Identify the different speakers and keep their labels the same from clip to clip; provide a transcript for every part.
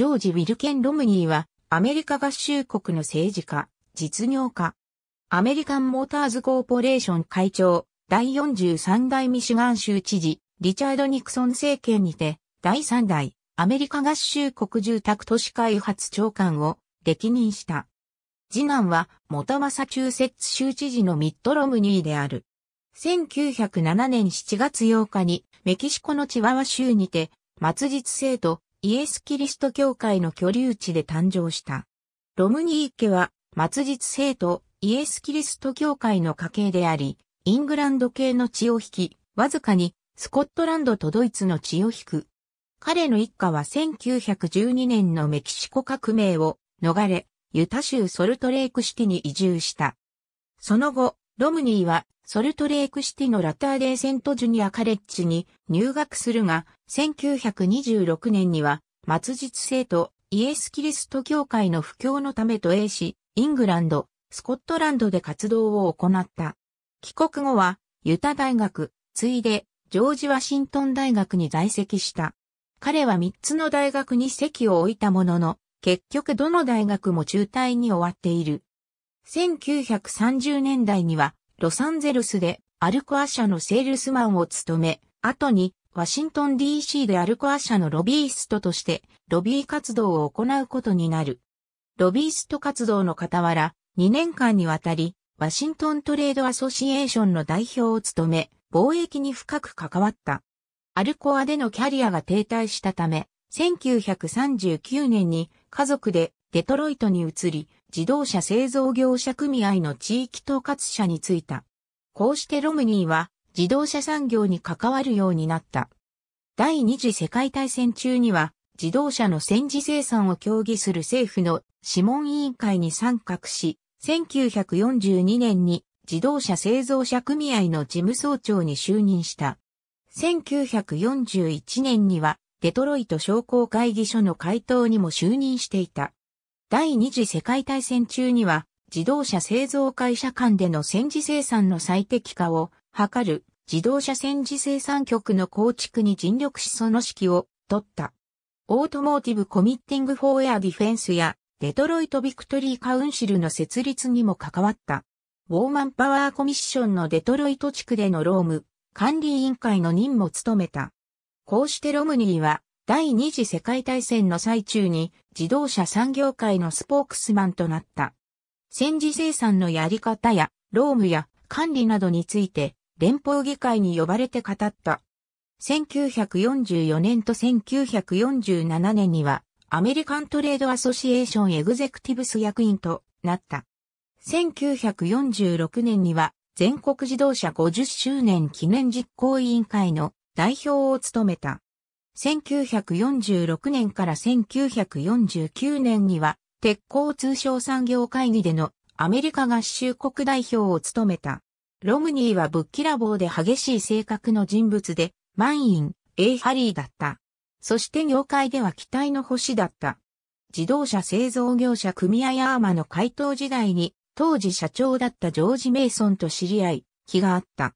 Speaker 1: ジョージ・ウィルケン・ロムニーは、アメリカ合衆国の政治家、実業家。アメリカン・モーターズ・コーポレーション会長、第43代ミシガン州知事、リチャード・ニクソン政権にて、第3代、アメリカ合衆国住宅都市開発長官を歴任した。次男は元マサチューセッツ州知事のミッドロムニーである。1907年7月8日にメキシコのチワワ州にて、末日生徒イエス・キリスト教会の居留地で誕生した。ロムニー家は、末日生徒、イエス・キリスト教会の家系であり、イングランド系の血を引き、わずかに、スコットランドとドイツの血を引く。彼の一家は1912年のメキシコ革命を逃れ、ユタ州ソルトレークシティに移住した。その後、ロムニーはソルトレークシティのラターデーセントジュニアカレッジに入学するが、1926年には、末日生徒、イエス・キリスト教会の布教のためと英し、イングランド、スコットランドで活動を行った。帰国後は、ユタ大学、ついで、ジョージ・ワシントン大学に在籍した。彼は3つの大学に席を置いたものの、結局どの大学も中退に終わっている。1930年代には、ロサンゼルスでアルコア社のセールスマンを務め、後にワシントン DC でアルコア社のロビーストとしてロビー活動を行うことになる。ロビースト活動の傍ら、2年間にわたり、ワシントントレードアソシエーションの代表を務め、貿易に深く関わった。アルコアでのキャリアが停滞したため、1939年に家族でデトロイトに移り、自動車製造業者組合の地域統括者に就いた。こうしてロムニーは自動車産業に関わるようになった。第二次世界大戦中には自動車の戦時生産を協議する政府の諮問委員会に参画し、1942年に自動車製造者組合の事務総長に就任した。1941年にはデトロイト商工会議所の会頭にも就任していた。第二次世界大戦中には、自動車製造会社間での戦時生産の最適化を図る自動車戦時生産局の構築に尽力しその指揮を取った。オートモーティブコミッティングフォーエアディフェンスやデトロイトビクトリーカウンシルの設立にも関わった。ウォーマンパワーコミッションのデトロイト地区でのローム管理委員会の任務を務めた。こうしてロムニーは第二次世界大戦の最中に自動車産業界のスポークスマンとなった。戦時生産のやり方や労務や管理などについて連邦議会に呼ばれて語った。1944年と1947年にはアメリカントレードアソシエーションエグゼクティブス役員となった。1946年には全国自動車50周年記念実行委員会の代表を務めた。1946年から1949年には、鉄鋼通商産業会議でのアメリカ合衆国代表を務めた。ロムニーはぶっきらぼうで激しい性格の人物で、満員、エイハリーだった。そして業界では期待の星だった。自動車製造業者組合アーマの回答時代に、当時社長だったジョージ・メイソンと知り合い、気があった。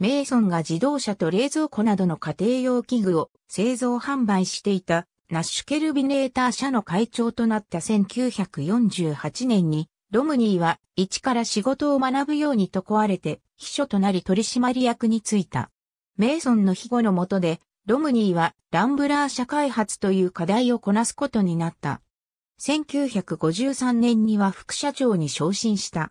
Speaker 1: メイソンが自動車と冷蔵庫などの家庭用器具を製造販売していたナッシュケルビネーター社の会長となった1948年に、ロムニーは一から仕事を学ぶようにと壊れて秘書となり取締役に就いた。メイソンの庇護の下で、ロムニーはランブラー社開発という課題をこなすことになった。1953年には副社長に昇進した。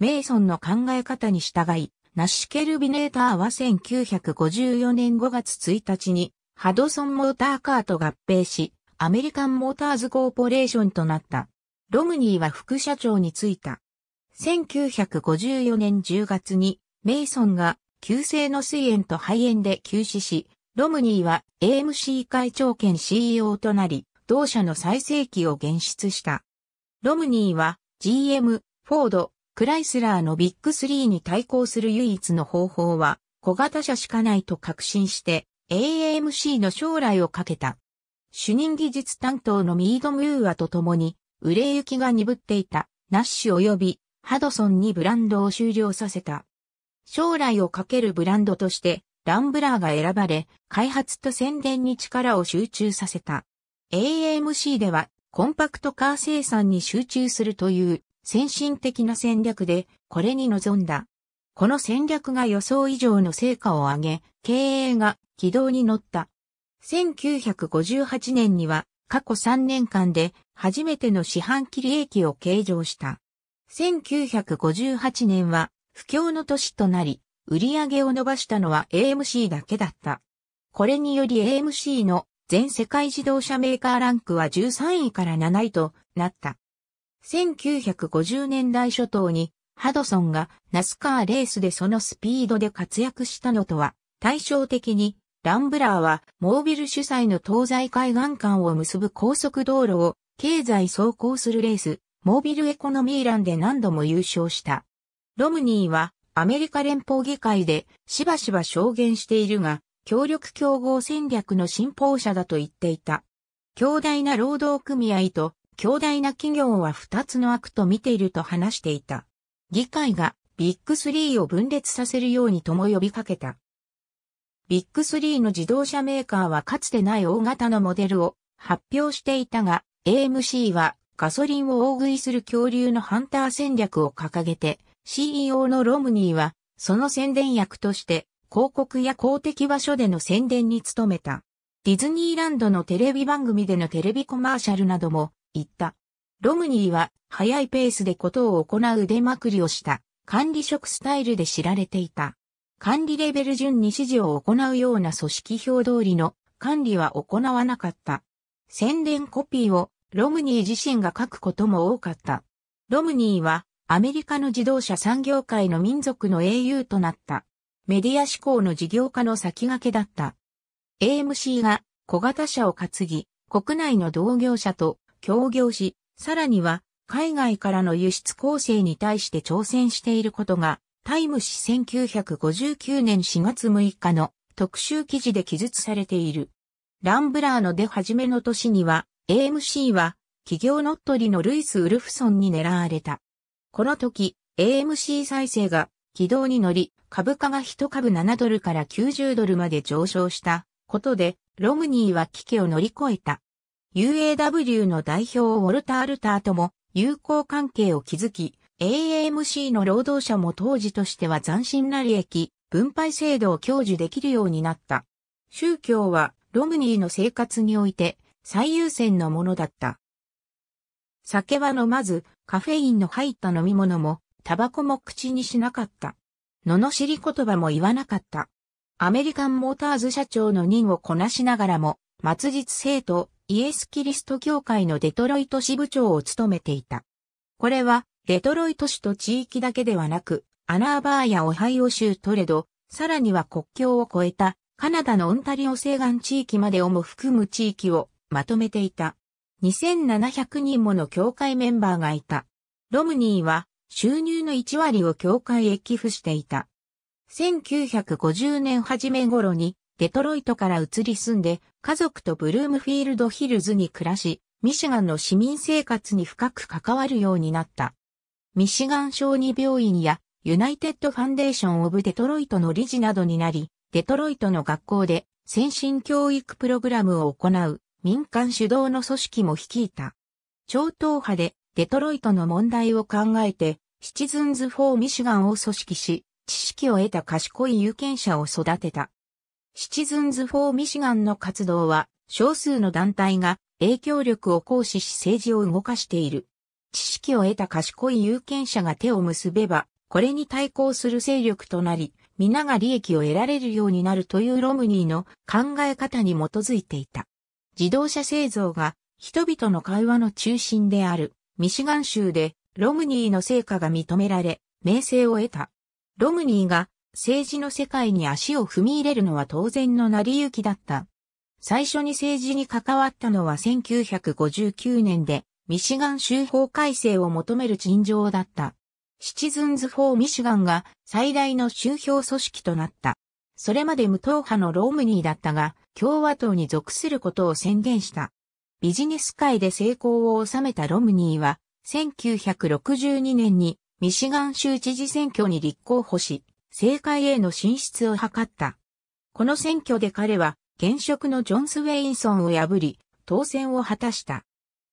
Speaker 1: メイソンの考え方に従い、ナッシュケルビネーターは1954年5月1日にハドソンモーターカーと合併し、アメリカンモーターズコーポレーションとなった。ロムニーは副社長に就いた。1954年10月に、メイソンが急性の水炎と肺炎で急死し、ロムニーは AMC 会長兼 CEO となり、同社の最盛期を現出した。ロムニーは GM、フォード、クライスラーのビッグ3に対抗する唯一の方法は、小型車しかないと確信して、AAMC の将来をかけた。主任技術担当のミード・ムーアと共に、売れ行きが鈍っていた、ナッシュ及び、ハドソンにブランドを終了させた。将来をかけるブランドとして、ランブラーが選ばれ、開発と宣伝に力を集中させた。AAMC では、コンパクトカー生産に集中するという先進的な戦略で、これに臨んだ。この戦略が予想以上の成果を上げ、経営が軌道に乗った。1958年には、過去3年間で初めての四半期利益を計上した。1958年は不況の年となり、売上を伸ばしたのは AMC だけだった。これにより AMC の全世界自動車メーカーランクは13位から7位となった。1950年代初頭にハドソンがナスカーレースでそのスピードで活躍したのとは対照的にランブラーはモービル主催の東西海岸間を結ぶ高速道路を経済走行するレースモービルエコノミーランで何度も優勝した。ロムニーはアメリカ連邦議会でしばしば証言しているが協力競合戦略の信奉者だと言っていた。強大な労働組合と強大な企業は2つの悪と見ていると話していた。議会がビッグ3を分裂させるようにとも呼びかけた。ビッグ3の自動車メーカーはかつてない大型のモデルを発表していたが、AMC はガソリンを大食いする恐竜のハンター戦略を掲げて、CEO のロムニーはその宣伝役として広告や公的場所での宣伝に努めた。ディズニーランドのテレビ番組でのテレビコマーシャルなども言った。ロムニーは早いペースでことを行う腕まくりをした管理職スタイルで知られていた。管理レベル順に指示を行うような組織表通りの管理は行わなかった。宣伝コピーをロムニー自身が書くことも多かった。ロムニーはアメリカの自動車産業界の民族の英雄となった。メディア志向の事業家の先駆けだった。AMC が小型車を担ぎ、国内の同業者と協業し、さらには海外からの輸出構成に対して挑戦していることが、タイム誌1959年4月6日の特集記事で記述されている。ランブラーの出始めの年には、AMC は企業乗っ取りのルイス・ウルフソンに狙われた。この時、AMC 再生が軌道に乗り、株価が1株7ドルから90ドルまで上昇したことで、ロムニーは危機を乗り越えた。UAW の代表ウォルター・ルターとも友好関係を築き、AAMC の労働者も当時としては斬新な利益、分配制度を享受できるようになった。宗教はロムニーの生活において最優先のものだった。酒は飲まず、カフェインの入った飲み物も、タバコも口にしなかった。罵り言葉も言わなかった。アメリカンモーターズ社長の任をこなしながらも、末日生徒、イエス・キリスト教会のデトロイト支部長を務めていた。これは、デトロイト市と地域だけではなく、アナーバーやオハイオ州トレド、さらには国境を越えた、カナダのオンタリオ西岸地域までをも含む地域をまとめていた。2700人もの教会メンバーがいた。ロムニーは収入の1割を教会へ寄付していた。1950年初め頃にデトロイトから移り住んで、家族とブルームフィールドヒルズに暮らし、ミシガンの市民生活に深く関わるようになった。ミシガン小児病院や、ユナイテッドファンデーション・オブ・デトロイトの理事などになり、デトロイトの学校で先進教育プログラムを行う民間主導の組織も率いた。超党派でデトロイトの問題を考えて、シチズンズ・フォー・ミシガンを組織し、知識を得た賢い有権者を育てた。シチズンズ・フォー・ミシガンの活動は、少数の団体が影響力を行使し政治を動かしている。知識を得た賢い有権者が手を結べば、これに対抗する勢力となり、皆が利益を得られるようになるというロムニーの考え方に基づいていた。自動車製造が人々の会話の中心であるミシガン州でロムニーの成果が認められ、名声を得た。ロムニーが政治の世界に足を踏み入れるのは当然の成り行きだった。最初に政治に関わったのは1959年で、ミシガン州法改正を求める陳情だった。シチズンズ・フォー・ミシガンが最大の州票組織となった。それまで無党派のロームニーだったが、共和党に属することを宣言した。ビジネス界で成功を収めたロムニーは、1962年にミシガン州知事選挙に立候補し、政界への進出を図った。この選挙で彼は現職のジョンス・ウェインソンを破り、当選を果たした。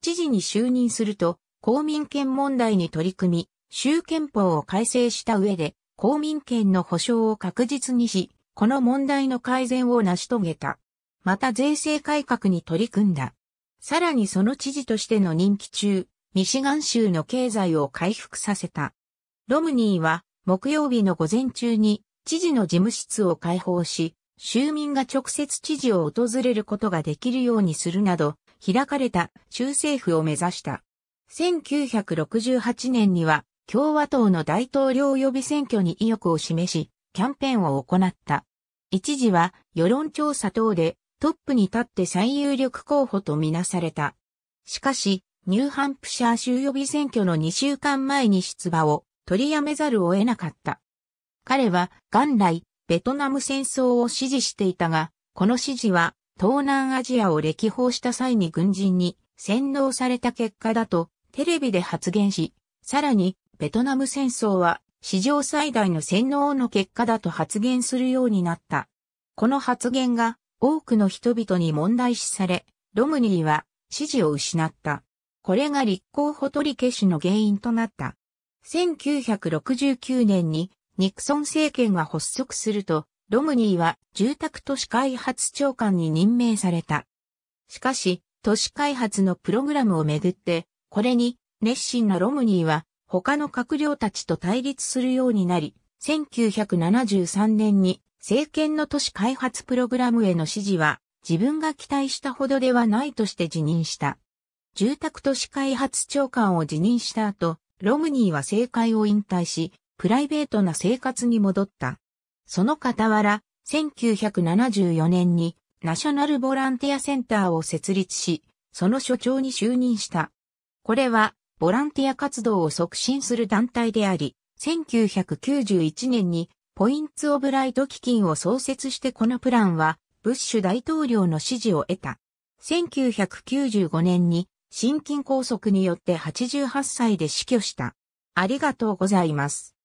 Speaker 1: 知事に就任すると、公民権問題に取り組み、州憲法を改正した上で、公民権の保障を確実にし、この問題の改善を成し遂げた。また税制改革に取り組んだ。さらにその知事としての任期中、ミシガン州の経済を回復させた。ロムニーは木曜日の午前中に知事の事務室を開放し、州民が直接知事を訪れることができるようにするなど、開かれた州政府を目指した。1968年には共和党の大統領予備選挙に意欲を示し、キャンペーンを行った。一時は世論調査等でトップに立って最有力候補とみなされた。しかし、ニューハンプシャー州予備選挙の2週間前に出馬を取りやめざるを得なかった。彼は元来ベトナム戦争を支持していたが、この支持は東南アジアを歴訪した際に軍人に洗脳された結果だとテレビで発言し、さらにベトナム戦争は史上最大の洗脳の結果だと発言するようになった。この発言が多くの人々に問題視され、ロムニーは支持を失った。これが立候補取り消しの原因となった。1969年にニクソン政権が発足すると、ロムニーは住宅都市開発長官に任命された。しかし、都市開発のプログラムをめぐって、これに熱心なロムニーは他の閣僚たちと対立するようになり、1973年に政権の都市開発プログラムへの指示は自分が期待したほどではないとして辞任した。住宅都市開発長官を辞任した後、ロムニーは政界を引退し、プライベートな生活に戻った。その傍ら、1974年にナショナルボランティアセンターを設立し、その所長に就任した。これは、ボランティア活動を促進する団体であり、1991年にポインツ・オブ・ライト基金を創設してこのプランは、ブッシュ大統領の支持を得た。1995年に心筋梗塞によって88歳で死去した。ありがとうございます。